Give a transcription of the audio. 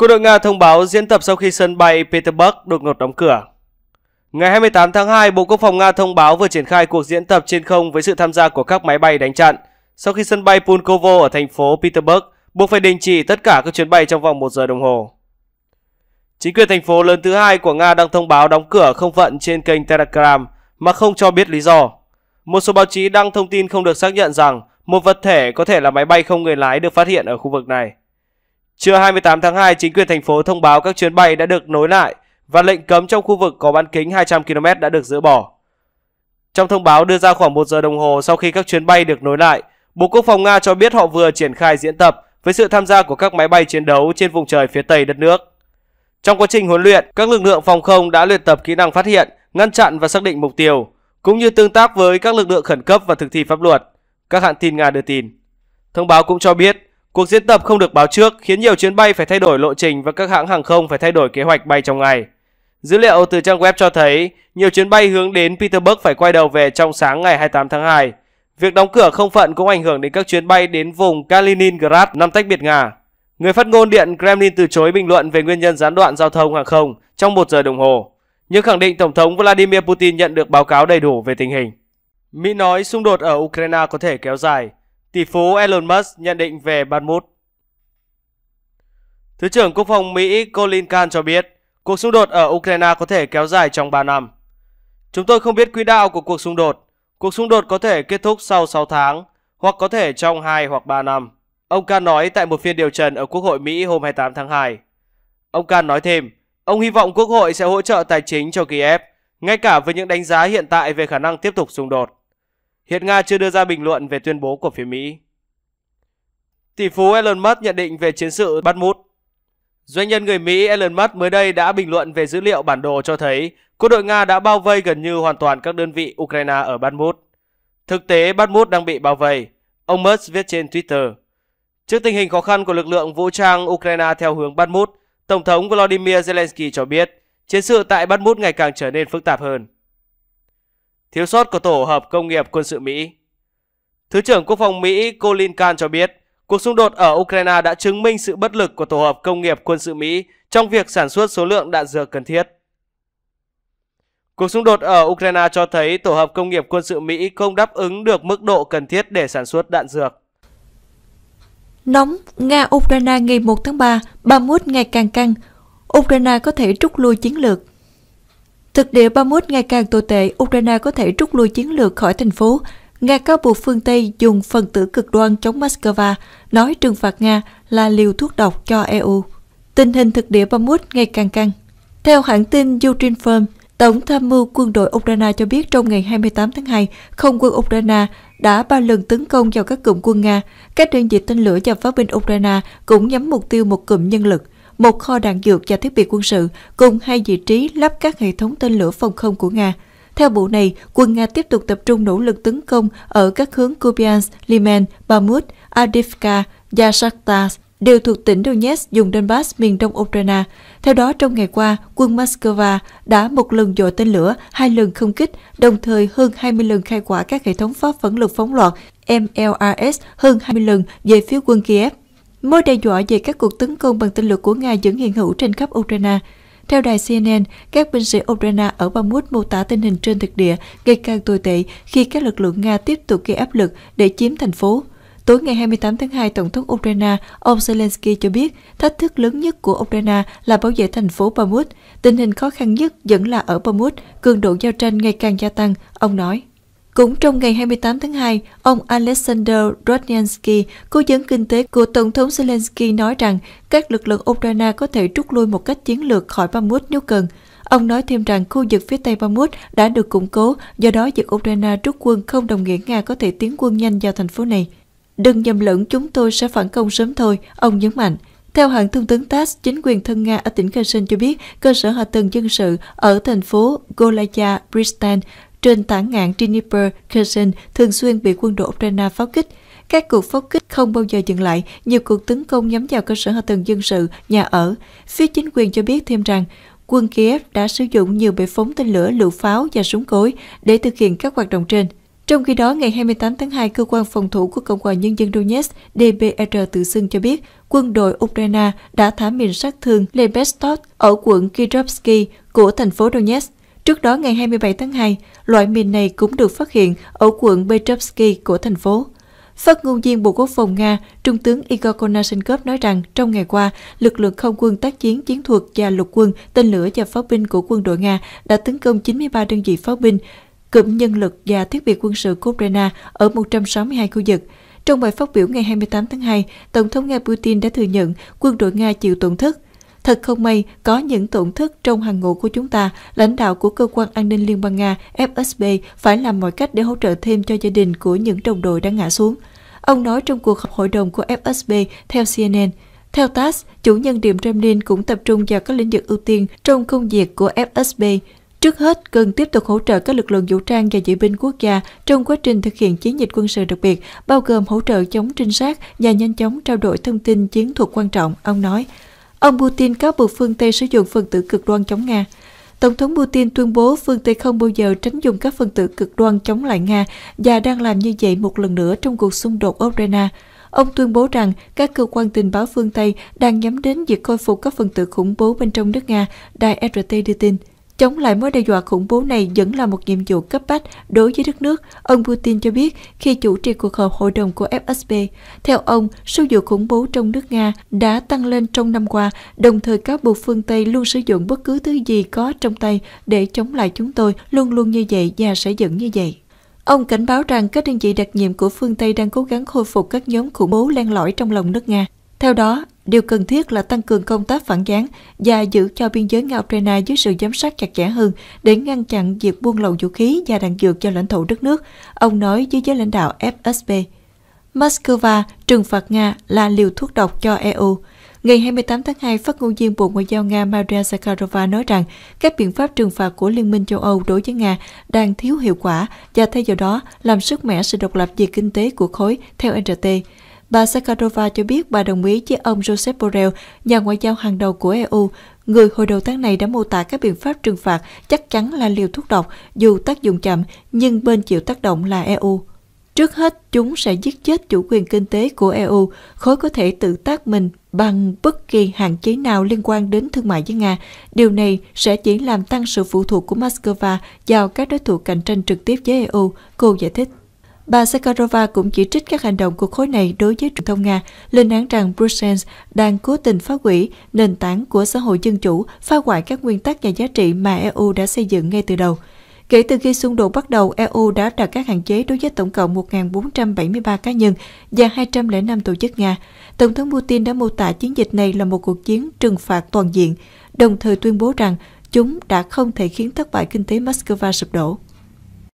Quân đội Nga thông báo diễn tập sau khi sân bay Petersburg đột ngột đóng cửa. Ngày 28 tháng 2, Bộ Quốc phòng Nga thông báo vừa triển khai cuộc diễn tập trên không với sự tham gia của các máy bay đánh chặn sau khi sân bay Pulkovo ở thành phố Petersburg buộc phải đình chỉ tất cả các chuyến bay trong vòng 1 giờ đồng hồ. Chính quyền thành phố lớn thứ hai của Nga đang thông báo đóng cửa không phận trên kênh Telegram mà không cho biết lý do. Một số báo chí đăng thông tin không được xác nhận rằng một vật thể có thể là máy bay không người lái được phát hiện ở khu vực này. Trưa 28 tháng 2, chính quyền thành phố thông báo các chuyến bay đã được nối lại và lệnh cấm trong khu vực có bán kính 200 km đã được dỡ bỏ. Trong thông báo đưa ra khoảng 1 giờ đồng hồ sau khi các chuyến bay được nối lại, Bộ Quốc phòng Nga cho biết họ vừa triển khai diễn tập với sự tham gia của các máy bay chiến đấu trên vùng trời phía tây đất nước. Trong quá trình huấn luyện, các lực lượng phòng không đã luyện tập kỹ năng phát hiện, ngăn chặn và xác định mục tiêu, cũng như tương tác với các lực lượng khẩn cấp và thực thi pháp luật, các hãng tin Nga đưa tin. Thông báo cũng cho biết, Cuộc diễn tập không được báo trước khiến nhiều chuyến bay phải thay đổi lộ trình và các hãng hàng không phải thay đổi kế hoạch bay trong ngày. Dữ liệu từ trang web cho thấy nhiều chuyến bay hướng đến Petersburg phải quay đầu về trong sáng ngày 28 tháng 2. Việc đóng cửa không phận cũng ảnh hưởng đến các chuyến bay đến vùng Kaliningrad nằm tách biệt Nga. Người phát ngôn Điện Kremlin từ chối bình luận về nguyên nhân gián đoạn giao thông hàng không trong một giờ đồng hồ, nhưng khẳng định Tổng thống Vladimir Putin nhận được báo cáo đầy đủ về tình hình. Mỹ nói xung đột ở Ukraine có thể kéo dài, Tỷ phú Elon Musk nhận định về Bakhmut. Thứ trưởng Quốc phòng Mỹ Colin Khan cho biết, cuộc xung đột ở Ukraine có thể kéo dài trong 3 năm. Chúng tôi không biết quỹ đạo của cuộc xung đột. Cuộc xung đột có thể kết thúc sau 6 tháng, hoặc có thể trong 2 hoặc 3 năm. Ông Khan nói tại một phiên điều trần ở Quốc hội Mỹ hôm 28 tháng 2. Ông Khan nói thêm, ông hy vọng Quốc hội sẽ hỗ trợ tài chính cho Kiev, ngay cả với những đánh giá hiện tại về khả năng tiếp tục xung đột. Hiện Nga chưa đưa ra bình luận về tuyên bố của phía Mỹ. Tỷ phú Elon Musk nhận định về chiến sự bắt mút. Doanh nhân người Mỹ Elon Musk mới đây đã bình luận về dữ liệu bản đồ cho thấy quân đội Nga đã bao vây gần như hoàn toàn các đơn vị Ukraine ở Bakhmut. Thực tế Bakhmut đang bị bao vây, ông Musk viết trên Twitter. Trước tình hình khó khăn của lực lượng vũ trang Ukraine theo hướng Bakhmut, Tổng thống Volodymyr Zelensky cho biết chiến sự tại Bakhmut ngày càng trở nên phức tạp hơn thiếu sót của Tổ hợp Công nghiệp Quân sự Mỹ. Thứ trưởng Quốc phòng Mỹ Colin Kahn cho biết, cuộc xung đột ở Ukraine đã chứng minh sự bất lực của Tổ hợp Công nghiệp Quân sự Mỹ trong việc sản xuất số lượng đạn dược cần thiết. Cuộc xung đột ở Ukraine cho thấy Tổ hợp Công nghiệp Quân sự Mỹ không đáp ứng được mức độ cần thiết để sản xuất đạn dược. Nóng, Nga-Ukraine ngày 1 tháng 3, 31 ngày càng căng. Ukraine có thể rút lui chiến lược. Thực địa 31 ngày càng tồi tệ, Ukraine có thể rút lui chiến lược khỏi thành phố. Nga cáo buộc phương Tây dùng phần tử cực đoan chống Moscow, nói trừng phạt Nga là liều thuốc độc cho EU. Tình hình thực địa 31 ngày càng căng. Theo hãng tin Ukrinform, Tổng tham mưu quân đội Ukraine cho biết trong ngày 28 tháng 2, không quân Ukraine đã ba lần tấn công vào các cụm quân Nga. Các đơn vị tên lửa và pháo binh Ukraine cũng nhắm mục tiêu một cụm nhân lực – một kho đạn dược và thiết bị quân sự cùng hai vị trí lắp các hệ thống tên lửa phòng không của Nga. Theo bộ này, quân Nga tiếp tục tập trung nỗ lực tấn công ở các hướng Kupiansk, Liman, Bamut, Adivka và Shakhtar đều thuộc tỉnh Donetsk dùng Donbass miền đông Ukraine. Theo đó, trong ngày qua, quân Moscow đã một lần dội tên lửa, hai lần không kích, đồng thời hơn 20 lần khai quả các hệ thống pháp phẫn lực phóng loạt MLRS hơn 20 lần về phía quân Kiev. Mối đe dọa về các cuộc tấn công bằng tên lửa của Nga vẫn hiện hữu trên khắp Ukraine. Theo đài CNN, các binh sĩ Ukraine ở Bakhmut mô tả tình hình trên thực địa ngày càng tồi tệ khi các lực lượng Nga tiếp tục gây áp lực để chiếm thành phố. Tối ngày 28 tháng 2, Tổng thống Ukraine ông Zelensky cho biết thách thức lớn nhất của Ukraine là bảo vệ thành phố Bakhmut. Tình hình khó khăn nhất vẫn là ở Bakhmut, cường độ giao tranh ngày càng gia tăng, ông nói. Cũng trong ngày 28 tháng 2, ông Alexander Rodnyansky, cố vấn kinh tế của Tổng thống Zelensky nói rằng các lực lượng Ukraine có thể rút lui một cách chiến lược khỏi Bakhmut nếu cần. Ông nói thêm rằng khu vực phía Tây Bakhmut đã được củng cố, do đó việc Ukraine rút quân không đồng nghĩa Nga có thể tiến quân nhanh vào thành phố này. Đừng nhầm lẫn chúng tôi sẽ phản công sớm thôi, ông nhấn mạnh. Theo hãng thông tấn TASS, chính quyền thân Nga ở tỉnh Kherson cho biết cơ sở hạ tầng dân sự ở thành phố Golaya, Bristan trên tảng ngạn Dnieper, Kherson thường xuyên bị quân đội Ukraine pháo kích. Các cuộc pháo kích không bao giờ dừng lại, nhiều cuộc tấn công nhắm vào cơ sở hạ tầng dân sự, nhà ở. Phía chính quyền cho biết thêm rằng, quân Kiev đã sử dụng nhiều bệ phóng tên lửa, lựu pháo và súng cối để thực hiện các hoạt động trên. Trong khi đó, ngày 28 tháng 2, Cơ quan Phòng thủ của Cộng hòa Nhân dân Donetsk DPR tự xưng cho biết quân đội Ukraine đã thả mìn sát thương Lebestov ở quận Kirovsky của thành phố Donetsk. Trước đó ngày 27 tháng 2, loại mìn này cũng được phát hiện ở quận Petrovsky của thành phố. Phát ngôn viên Bộ Quốc phòng Nga, Trung tướng Igor Konashenkov nói rằng trong ngày qua, lực lượng không quân tác chiến chiến thuật và lục quân, tên lửa và pháo binh của quân đội Nga đã tấn công 93 đơn vị pháo binh, cụm nhân lực và thiết bị quân sự của Ukraine ở 162 khu vực. Trong bài phát biểu ngày 28 tháng 2, Tổng thống Nga Putin đã thừa nhận quân đội Nga chịu tổn thất – Thật không may, có những tổn thất trong hàng ngũ của chúng ta, lãnh đạo của Cơ quan An ninh Liên bang Nga FSB phải làm mọi cách để hỗ trợ thêm cho gia đình của những đồng đội đã ngã xuống. Ông nói trong cuộc họp hội đồng của FSB theo CNN. Theo TASS, chủ nhân điểm Kremlin cũng tập trung vào các lĩnh vực ưu tiên trong công việc của FSB. Trước hết, cần tiếp tục hỗ trợ các lực lượng vũ trang và dự binh quốc gia trong quá trình thực hiện chiến dịch quân sự đặc biệt, bao gồm hỗ trợ chống trinh sát và nhanh chóng trao đổi thông tin chiến thuật quan trọng, ông nói. Ông Putin cáo buộc phương Tây sử dụng phần tử cực đoan chống Nga. Tổng thống Putin tuyên bố phương Tây không bao giờ tránh dùng các phần tử cực đoan chống lại Nga và đang làm như vậy một lần nữa trong cuộc xung đột Ukraine. Ông tuyên bố rằng các cơ quan tình báo phương Tây đang nhắm đến việc khôi phục các phần tử khủng bố bên trong nước Nga, đài RT đưa tin. Chống lại mối đe dọa khủng bố này vẫn là một nhiệm vụ cấp bách đối với đất nước, ông Putin cho biết khi chủ trì cuộc họp hội đồng của FSB. Theo ông, số vụ khủng bố trong nước Nga đã tăng lên trong năm qua, đồng thời cáo buộc phương Tây luôn sử dụng bất cứ thứ gì có trong tay để chống lại chúng tôi, luôn luôn như vậy và sẽ vẫn như vậy. Ông cảnh báo rằng các đơn vị đặc nhiệm của phương Tây đang cố gắng khôi phục các nhóm khủng bố len lỏi trong lòng nước Nga. Theo đó, Điều cần thiết là tăng cường công tác phản gián và giữ cho biên giới nga Ukraine dưới sự giám sát chặt chẽ hơn để ngăn chặn việc buôn lậu vũ khí và đạn dược cho lãnh thổ đất nước, ông nói với giới lãnh đạo FSB. Moscow trừng phạt Nga là liều thuốc độc cho EU. Ngày 28 tháng 2, phát ngôn viên Bộ Ngoại giao Nga Maria Zakharova nói rằng các biện pháp trừng phạt của Liên minh châu Âu đối với Nga đang thiếu hiệu quả và thay vào đó làm sức mẻ sự độc lập về kinh tế của khối, theo RT. Bà Sakharova cho biết bà đồng ý với ông Joseph Borrell, nhà ngoại giao hàng đầu của EU, người hồi đầu tháng này đã mô tả các biện pháp trừng phạt chắc chắn là liều thuốc độc, dù tác dụng chậm nhưng bên chịu tác động là EU. Trước hết, chúng sẽ giết chết chủ quyền kinh tế của EU, khối có thể tự tác mình bằng bất kỳ hạn chế nào liên quan đến thương mại với Nga. Điều này sẽ chỉ làm tăng sự phụ thuộc của Moscow vào các đối thủ cạnh tranh trực tiếp với EU, cô giải thích. Bà Sakharova cũng chỉ trích các hành động của khối này đối với truyền thông Nga, lên án rằng Brussels đang cố tình phá hủy nền tảng của xã hội dân chủ, phá hoại các nguyên tắc và giá trị mà EU đã xây dựng ngay từ đầu. Kể từ khi xung đột bắt đầu, EU đã đặt các hạn chế đối với tổng cộng 1.473 cá nhân và 205 tổ chức Nga. Tổng thống Putin đã mô tả chiến dịch này là một cuộc chiến trừng phạt toàn diện, đồng thời tuyên bố rằng chúng đã không thể khiến thất bại kinh tế Moscow sụp đổ.